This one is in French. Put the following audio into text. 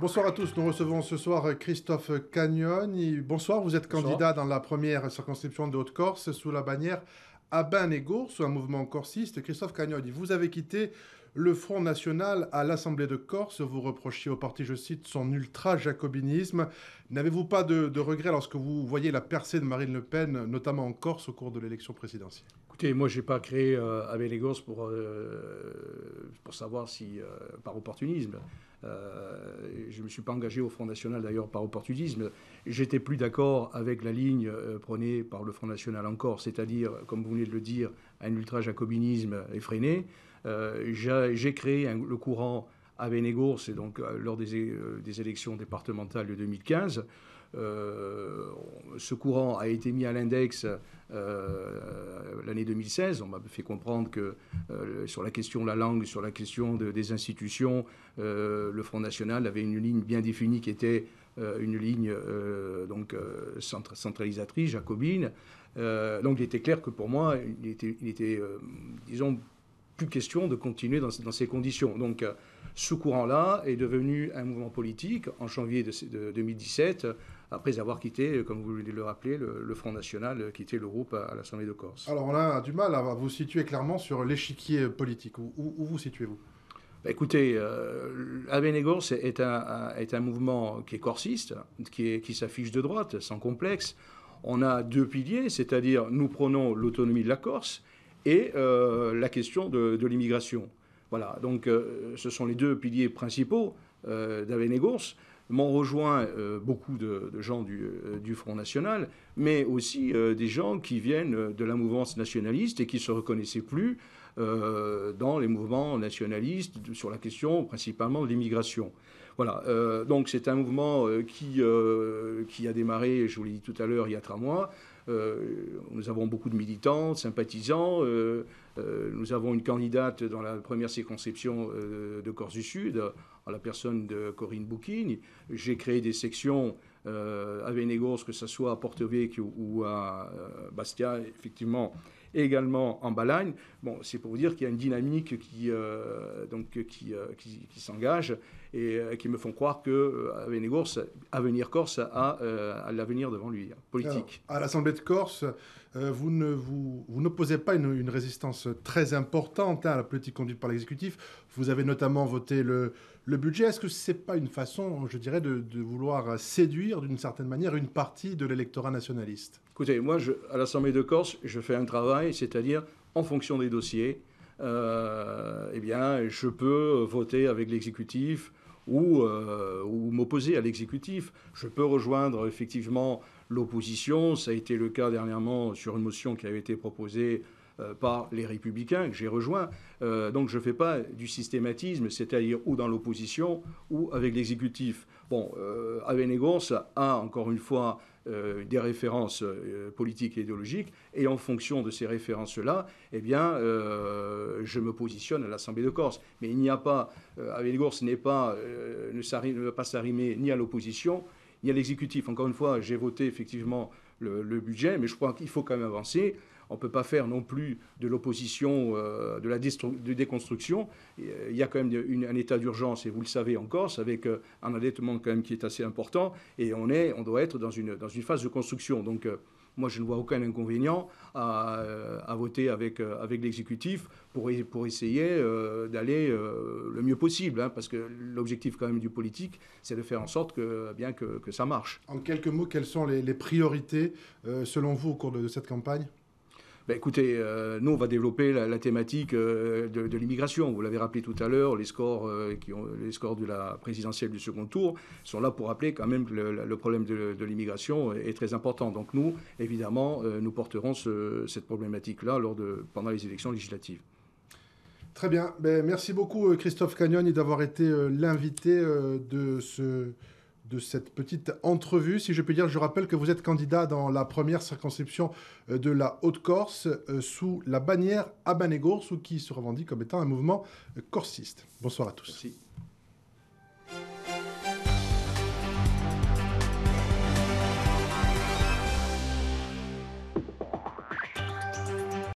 Bonsoir à tous. Nous recevons ce soir Christophe Cagnon. Bonsoir, vous êtes candidat dans la première circonscription de Haute-Corse sous la bannière Abin et sous un mouvement corsiste. Christophe Cagnon, vous avez quitté le Front National à l'Assemblée de Corse. Vous reprochiez au parti, je cite, son ultra-jacobinisme. N'avez-vous pas de, regrets lorsque vous voyez la percée de Marine Le Pen, notamment en Corse, au cours de l'élection présidentielle Écoutez, moi, je n'ai pas créé euh, euh, pour, savoir si, euh, par opportunisme. Euh, je ne me suis pas engagé au Front National d'ailleurs par opportunisme. J'étais plus d'accord avec la ligne euh, prônée par le Front National encore, c'est-à-dire, comme vous venez de le dire, un ultra-jacobinisme effréné. Euh, j'ai créé le courant à Benégour, c'est donc lors des, des, élections départementales de 2015. ce courant a été mis à l'index euh, l'année 2016. On m'a fait comprendre que euh, sur la question de la langue, sur la question des institutions, euh, le Front National avait une ligne bien définie qui était une ligne donc, centralisatrice, jacobine. donc il était clair que pour moi, il était, il était disons, plus question de continuer dans, ces conditions. Donc, euh, ce courant-là est devenu un mouvement politique en janvier de, 2017, après avoir quitté, euh, comme vous le rappelez, le, Front National, euh, quitté le groupe à, l'Assemblée de Corse. Alors on a du mal à vous situer clairement sur l'échiquier politique. Où, vous situez-vous bah, écoutez, euh, est un, est un mouvement qui est corsiste, qui, qui s'affiche de droite, sans complexe. On a deux piliers, c'est-à-dire nous prenons l'autonomie de la Corse, et euh, la question de, l'immigration. Voilà, donc euh, ce sont les deux piliers principaux euh, d'Avenegours m'ont rejoint beaucoup de, gens du, Front National, mais aussi des gens qui viennent de la mouvance nationaliste et qui ne se reconnaissaient plus euh, dans les mouvements nationalistes sur la question principalement de l'immigration. Voilà, euh, donc c'est un mouvement euh, qui, qui a démarré, je vous l'ai dit tout à l'heure, il y a trois mois. nous avons beaucoup de militants, de sympathisants. nous avons une candidate dans la première circonscription de Corse du Sud, à la personne de Corinne Bouquigne. J'ai créé des sections euh, à Vénégos, que ce soit à Porto ou à Bastia, effectivement, également en Balagne. Bon, c'est pour vous dire qu'il y a une dynamique qui, euh, donc, euh, qui, s'engage et euh, qui me font croire que Avenir Corse a, l'avenir devant lui, politique. à l'Assemblée de Corse, vous ne vous, vous n'opposez pas une, résistance très importante hein, à la politique conduite par l'exécutif. Vous avez notamment voté le, le budget. Est-ce que ce n'est pas une façon, je dirais, de vouloir séduire d'une certaine manière une partie de l'électorat nationaliste Écoutez, moi, à l'Assemblée de Corse, je fais un travail, c'est-à-dire en fonction des dossiers, euh, eh bien, je peux voter avec l'exécutif euh, ou, m'opposer à l'exécutif. Je peux rejoindre effectivement l'opposition. Ça a été le cas dernièrement sur une motion qui avait été proposée euh, par les républicains que j'ai rejoint. Euh, donc je ne fais pas du systématisme, c'est-à-dire ou dans l'opposition ou avec l'exécutif. Bon, euh, ça a encore une fois euh, des références euh, politiques et idéologiques, et en fonction de ces références-là, eh bien, euh, je me positionne à l'Assemblée de Corse. Mais il n'y a pas, à de n'est pas, ne, va pas s'arrimer ni à l'opposition, ni à l'exécutif. Encore une fois, j'ai voté effectivement le, budget, mais je crois qu'il faut quand même avancer. On ne peut pas faire non plus de l'opposition, euh, de la de déconstruction. Euh, il y a quand même un état d'urgence, et vous le savez en Corse, avec euh, un endettement quand même qui est assez important, et on, est, on doit être dans une, dans une phase de construction. Donc moi, je ne vois aucun inconvénient à, à voter avec, avec l'exécutif pour, pour essayer d'aller le mieux possible, hein, parce que l'objectif quand même du politique, c'est de faire en sorte que, bien que, que, ça marche. En quelques mots, quelles sont les, priorités, selon vous, au cours de cette campagne ben, écoutez, euh, nous, on va développer la, thématique euh, de, l'immigration. Vous l'avez rappelé tout à l'heure, les scores, euh, les scores de la présidentielle du second tour sont là pour rappeler quand même que le, problème de, l'immigration est, très important. Donc nous, évidemment, nous porterons cette problématique-là pendant les élections législatives. Très bien. Ben, merci beaucoup, Christophe Cagnon, d'avoir été l'invité de ce de cette petite entrevue. Si je peux dire, je rappelle que vous êtes candidat dans la première circonscription euh, de la Haute-Corse euh, sous la bannière Abanégours, ou qui se revendique comme étant un mouvement euh, corsiste. Bonsoir à tous.